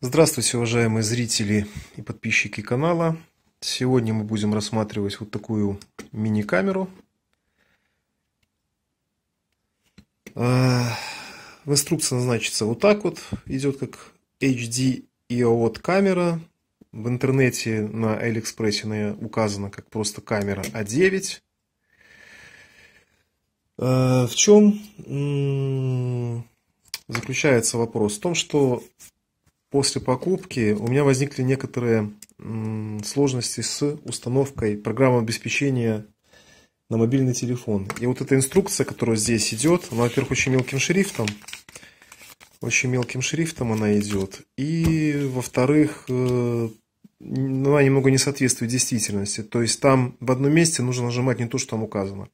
Здравствуйте, уважаемые зрители и подписчики канала. Сегодня мы будем рассматривать вот такую мини-камеру. А, в инструкции назначится вот так вот. Идет как HD и камера. В интернете на Алиэкспрессе она указана как просто камера А9. А, в чем заключается вопрос? В том, что после покупки у меня возникли некоторые сложности с установкой программы обеспечения на мобильный телефон. И вот эта инструкция, которая здесь идет, она, во-первых, очень мелким шрифтом. Очень мелким шрифтом она идет. И, во-вторых, э, ну, она немного не соответствует действительности. То есть там в одном месте нужно нажимать не то, что там указано.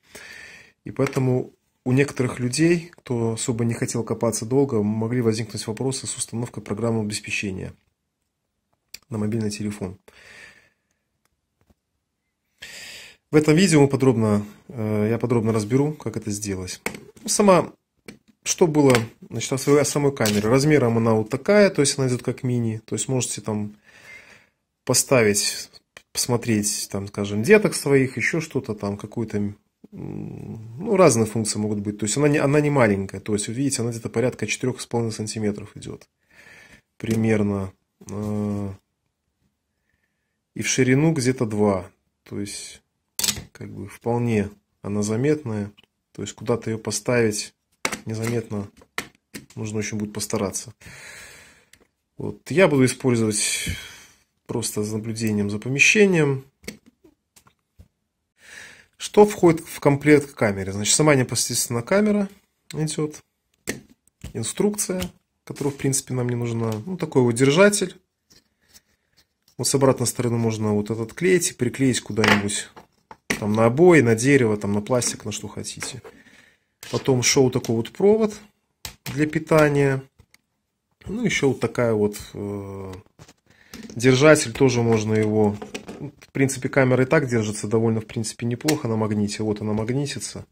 И поэтому у некоторых людей, кто особо не хотел копаться долго, могли возникнуть вопросы с установкой программы обеспечения на мобильный телефон. В этом видео мы подробно, э, я подробно разберу, как это сделать. Ну, сама, что было, значит, о самой камере. Размером она вот такая, то есть она идет как мини. То есть можете там поставить, посмотреть, там, скажем, деток своих, еще что-то там, какую-то ну, разные функции могут быть. То есть она не, она не маленькая. То есть, видите, она где-то порядка 4,5 сантиметров идет. Примерно. А, и в ширину где-то 2. То есть, как бы вполне она заметная. То есть, куда-то ее поставить незаметно нужно очень будет постараться. Вот. Я буду использовать просто с наблюдением за помещением. Что входит в комплект к камере? Значит, сама непосредственно камера идет, инструкция, которая, в принципе, нам не нужна. Ну, такой вот держатель. Вот с обратной стороны можно вот этот клеить и приклеить куда-нибудь. Там на обои, на дерево, там на пластик, на что хотите. Потом шел такой вот провод для питания. Ну, еще вот такая вот э, держатель, тоже можно его в принципе, камера и так держится довольно, в принципе, неплохо на магните. Вот она магнитится.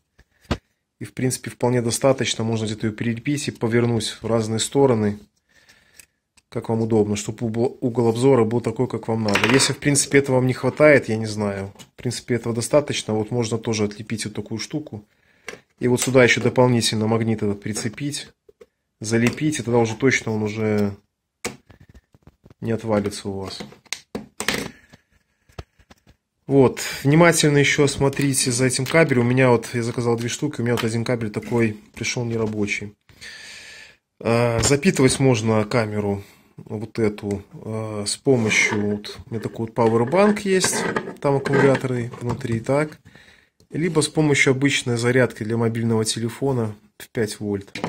И, в принципе, вполне достаточно. Можно где-то ее перелепить и повернуть в разные стороны, как вам удобно, чтобы угол, угол обзора был такой, как вам надо. Если, в принципе, этого вам не хватает, я не знаю. В принципе, этого достаточно. Вот можно тоже отлепить вот такую штуку. И вот сюда еще дополнительно магнит этот прицепить, залепить, и тогда уже точно он уже не отвалится у вас. Вот, внимательно еще смотрите за этим кабелем. У меня вот, я заказал две штуки, у меня вот один кабель такой пришел нерабочий. А, запитывать можно камеру вот эту а, с помощью, вот, у меня такой вот Powerbank есть, там аккумуляторы внутри, так. Либо с помощью обычной зарядки для мобильного телефона в 5 вольт.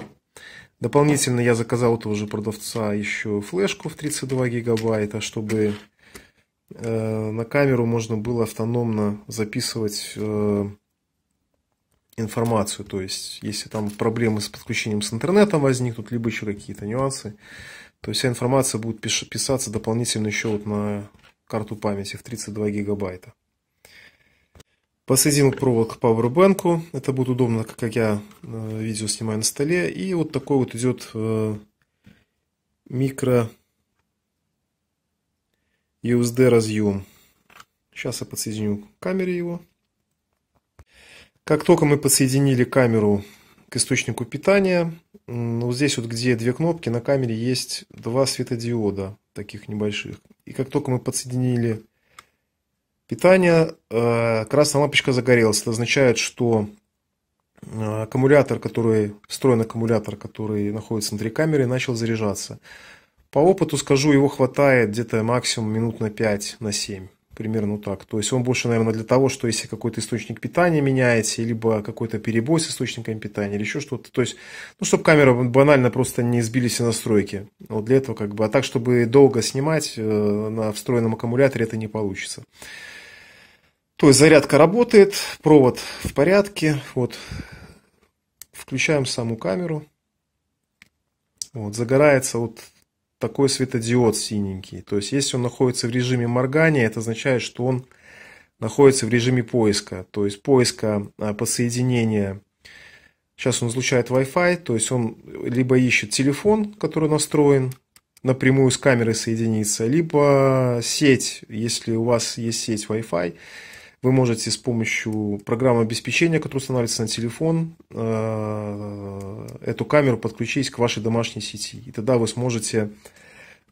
Дополнительно я заказал у того же продавца еще флешку в 32 гигабайта, чтобы Э, на камеру можно было автономно записывать э, информацию. То есть, если там проблемы с подключением с интернетом возникнут, либо еще какие-то нюансы, то вся информация будет писаться дополнительно еще вот на карту памяти в 32 гигабайта. Посоединил провод к Powerbank. Это будет удобно, как я э, видео снимаю на столе. И вот такой вот идет микро USD разъем. Сейчас я подсоединю к камере его. Как только мы подсоединили камеру к источнику питания, вот здесь вот, где две кнопки, на камере есть два светодиода, таких небольших. И как только мы подсоединили питание, э, красная лампочка загорелась. Это означает, что э, аккумулятор, который, встроен аккумулятор, который находится внутри камеры, начал заряжаться. По опыту скажу, его хватает где-то максимум минут на 5, на 7. Примерно так. То есть он больше, наверное, для того, что если какой-то источник питания меняется, либо какой-то перебой с источником питания, или еще что-то. То есть, ну, чтобы камера банально просто не сбились и настройки. Вот для этого как бы. А так, чтобы долго снимать э, на встроенном аккумуляторе, это не получится. То есть зарядка работает, провод в порядке. Вот. Включаем саму камеру. Вот, загорается вот такой светодиод синенький. То есть, если он находится в режиме моргания, это означает, что он находится в режиме поиска. То есть, поиска а, подсоединения. Сейчас он излучает Wi-Fi, то есть он либо ищет телефон, который настроен напрямую с камерой соединиться, либо сеть, если у вас есть сеть Wi-Fi, вы можете с помощью программы обеспечения, которая устанавливается на телефон, а, эту камеру подключить к вашей домашней сети. И тогда вы сможете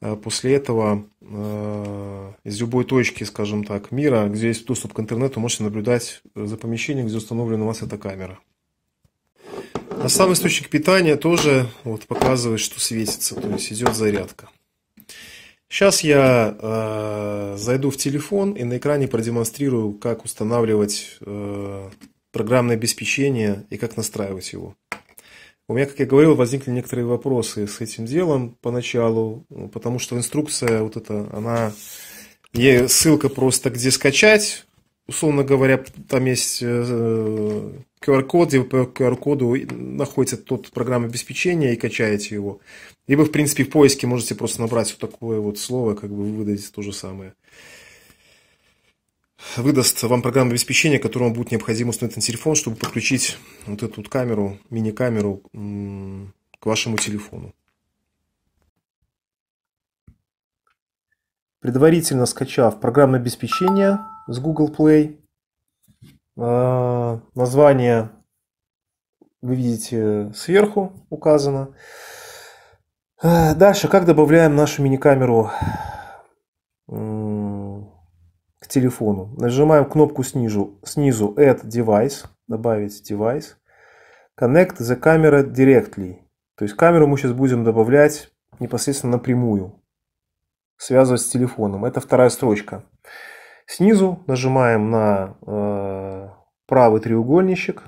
э, после этого э, из любой точки, скажем так, мира, где есть доступ к интернету, можете наблюдать за помещением, где установлена у вас эта камера. А сам источник питания тоже вот показывает, что светится, то есть идет зарядка. Сейчас я э, зайду в телефон и на экране продемонстрирую, как устанавливать э, программное обеспечение и как настраивать его. У меня, как я говорил, возникли некоторые вопросы с этим делом поначалу, ну, потому что инструкция вот эта, она... Ей ссылка просто, где скачать, условно говоря, там есть QR-код, э, и по QR-коду находится тот программа обеспечения и качаете его. Либо, в принципе, в поиске можете просто набрать вот такое вот слово, как бы выдадите то же самое выдаст вам программное обеспечение, которому будет необходимо установить на телефон, чтобы подключить вот эту вот камеру, мини-камеру к вашему телефону. Предварительно скачав программное обеспечение с Google Play, э, название вы видите сверху указано. Э, дальше, как добавляем нашу мини-камеру телефону. Нажимаем кнопку снизу, снизу Add Device, добавить девайс. Connect the camera directly. То есть камеру мы сейчас будем добавлять непосредственно напрямую. Связывать с телефоном. Это вторая строчка. Снизу нажимаем на э, правый треугольничек.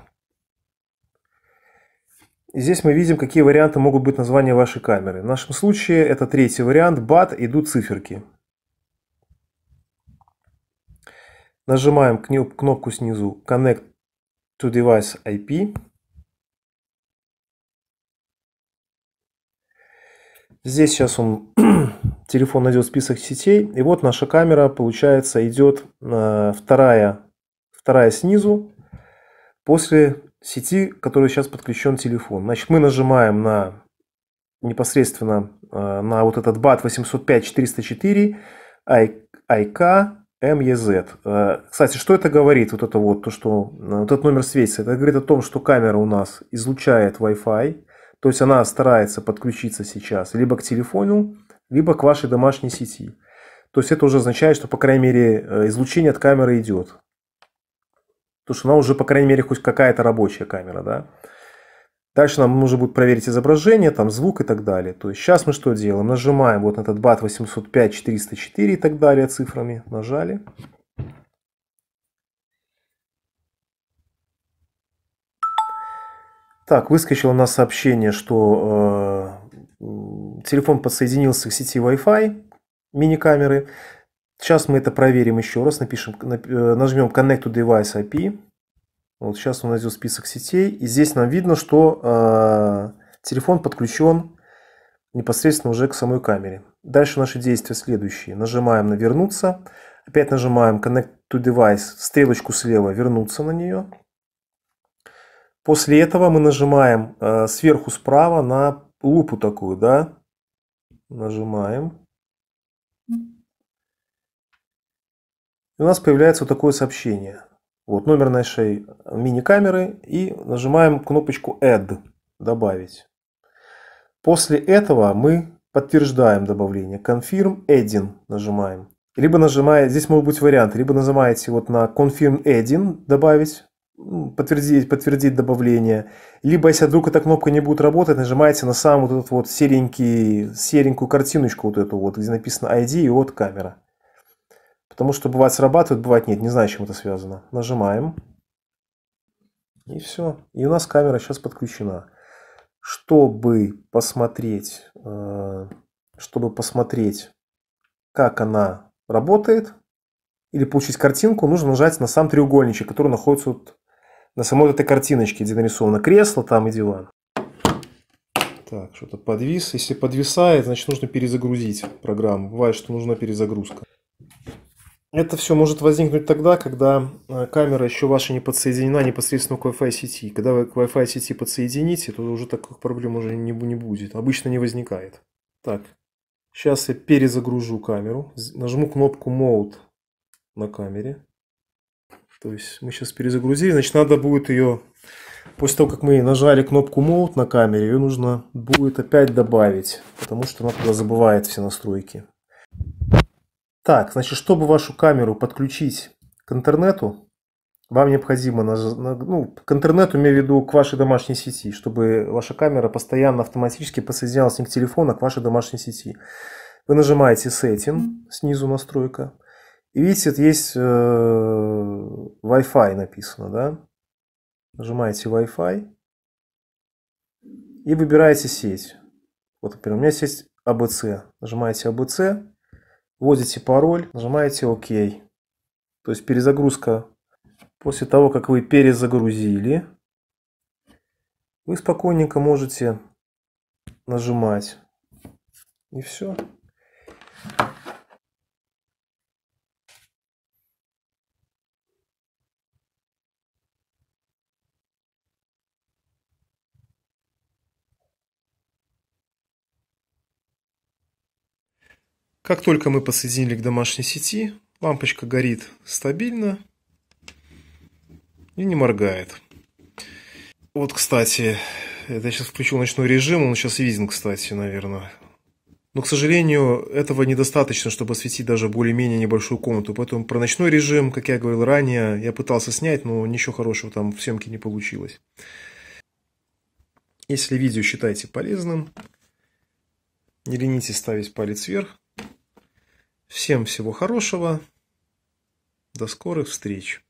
И здесь мы видим, какие варианты могут быть названия вашей камеры. В нашем случае это третий вариант, BAT, идут циферки. Нажимаем кнопку снизу Connect to Device IP. Здесь сейчас он, телефон найдет список сетей. И вот наша камера, получается, идет э, вторая, вторая снизу после сети, которой сейчас подключен телефон. Значит, мы нажимаем на непосредственно э, на вот этот BAT 805-404 IK МЕЗ. Э, кстати, что это говорит, вот это вот, то, что э, вот этот номер светится? Это говорит о том, что камера у нас излучает Wi-Fi, то есть она старается подключиться сейчас либо к телефону, либо к вашей домашней сети. То есть это уже означает, что, по крайней мере, э, излучение от камеры идет. то что она уже, по крайней мере, хоть какая-то рабочая камера, да. Дальше нам нужно будет проверить изображение, там звук и так далее. То есть сейчас мы что делаем? Нажимаем вот на этот BAT 805, 404 и так далее цифрами. Нажали. Так, выскочило у нас сообщение, что э, телефон подсоединился к сети Wi-Fi мини-камеры. Сейчас мы это проверим еще раз, напишем, э, нажмем Connect to Device IP. Вот сейчас он найдет список сетей. И здесь нам видно, что э, телефон подключен непосредственно уже к самой камере. Дальше наши действия следующие. Нажимаем на «Вернуться». Опять нажимаем «Connect to device», стрелочку слева «Вернуться» на нее. После этого мы нажимаем э, сверху справа на лупу такую, да? Нажимаем. И у нас появляется вот такое сообщение. Вот номер нашей э, мини-камеры и нажимаем кнопочку Add, добавить. После этого мы подтверждаем добавление. Confirm Adding нажимаем. Либо нажимая, здесь могут быть варианты, либо нажимаете вот на Confirm Adding добавить, подтвердить, подтвердить добавление. Либо, если вдруг эта кнопка не будет работать, нажимаете на сам вот этот вот серенький, серенькую картиночку вот эту вот, где написано ID и вот камера. Потому что бывает срабатывает, бывает нет. Не знаю, с чем это связано. Нажимаем. И все. И у нас камера сейчас подключена. Чтобы посмотреть, э, чтобы посмотреть, как она работает, или получить картинку, нужно нажать на сам треугольничек, который находится вот на самой этой картиночке, где нарисовано кресло там и диван. Так, что-то подвис. Если подвисает, значит нужно перезагрузить программу. Бывает, что нужна перезагрузка. Это все может возникнуть тогда, когда э, камера еще ваша не подсоединена непосредственно к Wi-Fi сети. Когда вы к Wi-Fi сети подсоедините, то уже таких проблем уже не, не будет. Обычно не возникает. Так, сейчас я перезагружу камеру. Нажму кнопку Mode на камере. То есть мы сейчас перезагрузили. Значит, надо будет ее... После того, как мы нажали кнопку Mode на камере, ее нужно будет опять добавить. Потому что она туда забывает все настройки. Так, значит, чтобы вашу камеру подключить к интернету, вам необходимо, ну, к интернету, имею в виду, к вашей домашней сети, чтобы ваша камера постоянно автоматически подсоединялась не к телефону, а к вашей домашней сети. Вы нажимаете Setting, снизу настройка, и видите, есть э, Wi-Fi написано, да? Нажимаете Wi-Fi и выбираете сеть. Вот, например, у меня сеть ABC. «А нажимаете ABC, «А вводите пароль, нажимаете ОК. То есть перезагрузка. После того, как вы перезагрузили, вы спокойненько можете нажимать. И все. Как только мы подсоединили к домашней сети, лампочка горит стабильно и не моргает. Вот, кстати, это я сейчас включил ночной режим, он сейчас виден, кстати, наверное. Но, к сожалению, этого недостаточно, чтобы осветить даже более-менее небольшую комнату. Поэтому про ночной режим, как я говорил ранее, я пытался снять, но ничего хорошего там в съемке не получилось. Если видео считаете полезным, не ленитесь ставить палец вверх. Всем всего хорошего. До скорых встреч.